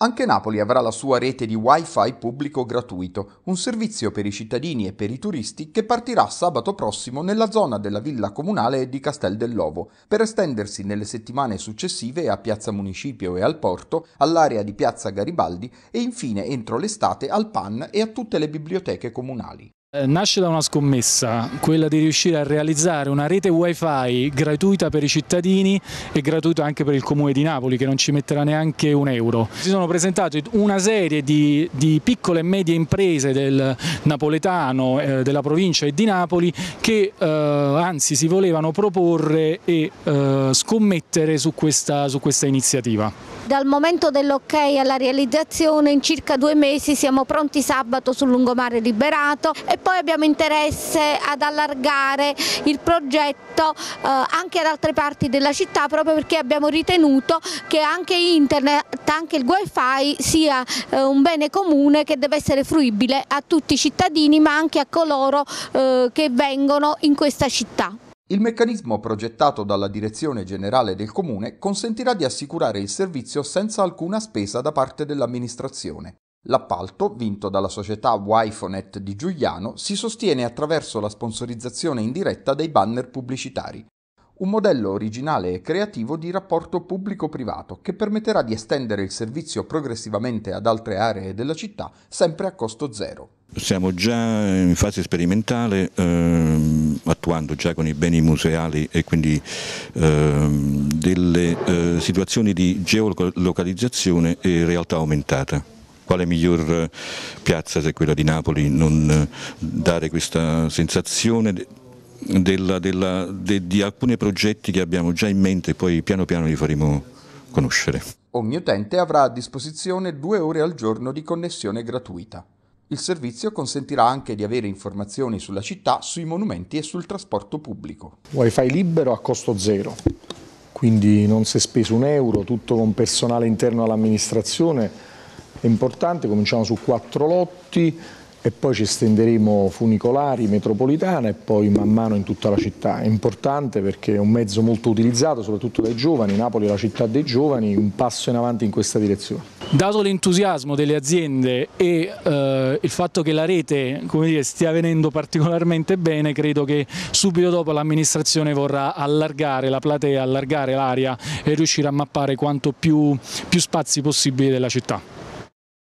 Anche Napoli avrà la sua rete di Wi-Fi pubblico gratuito, un servizio per i cittadini e per i turisti che partirà sabato prossimo nella zona della villa comunale di Castel dell'Ovo, per estendersi nelle settimane successive a Piazza Municipio e al Porto, all'area di Piazza Garibaldi e infine entro l'estate al PAN e a tutte le biblioteche comunali. Eh, nasce da una scommessa, quella di riuscire a realizzare una rete wifi gratuita per i cittadini e gratuita anche per il comune di Napoli che non ci metterà neanche un euro. Si sono presentate una serie di, di piccole e medie imprese del napoletano, eh, della provincia e di Napoli che eh, anzi si volevano proporre e eh, scommettere su questa, su questa iniziativa dal momento dell'ok alla realizzazione in circa due mesi siamo pronti sabato sul lungomare liberato e poi abbiamo interesse ad allargare il progetto eh, anche ad altre parti della città proprio perché abbiamo ritenuto che anche internet, anche il wifi sia eh, un bene comune che deve essere fruibile a tutti i cittadini ma anche a coloro eh, che vengono in questa città. Il meccanismo progettato dalla Direzione Generale del Comune consentirà di assicurare il servizio senza alcuna spesa da parte dell'amministrazione. L'appalto, vinto dalla società Wifonet di Giuliano, si sostiene attraverso la sponsorizzazione indiretta dei banner pubblicitari, un modello originale e creativo di rapporto pubblico-privato che permetterà di estendere il servizio progressivamente ad altre aree della città, sempre a costo zero. Siamo già in fase sperimentale, ehm, attuando già con i beni museali e quindi ehm, delle eh, situazioni di geolocalizzazione e realtà aumentata quale miglior eh, piazza se quella di Napoli non eh, dare questa sensazione della, della, de, di alcuni progetti che abbiamo già in mente e poi piano piano li faremo conoscere. Ogni utente avrà a disposizione due ore al giorno di connessione gratuita. Il servizio consentirà anche di avere informazioni sulla città, sui monumenti e sul trasporto pubblico. Wi-Fi libero a costo zero, quindi non si è speso un euro, tutto con personale interno all'amministrazione è importante, cominciamo su quattro lotti e poi ci estenderemo funicolari, metropolitana e poi man mano in tutta la città. È importante perché è un mezzo molto utilizzato soprattutto dai giovani, Napoli è la città dei giovani, un passo in avanti in questa direzione. Dato l'entusiasmo delle aziende e eh, il fatto che la rete dire, stia venendo particolarmente bene, credo che subito dopo l'amministrazione vorrà allargare la platea, allargare l'area e riuscire a mappare quanto più, più spazi possibili della città.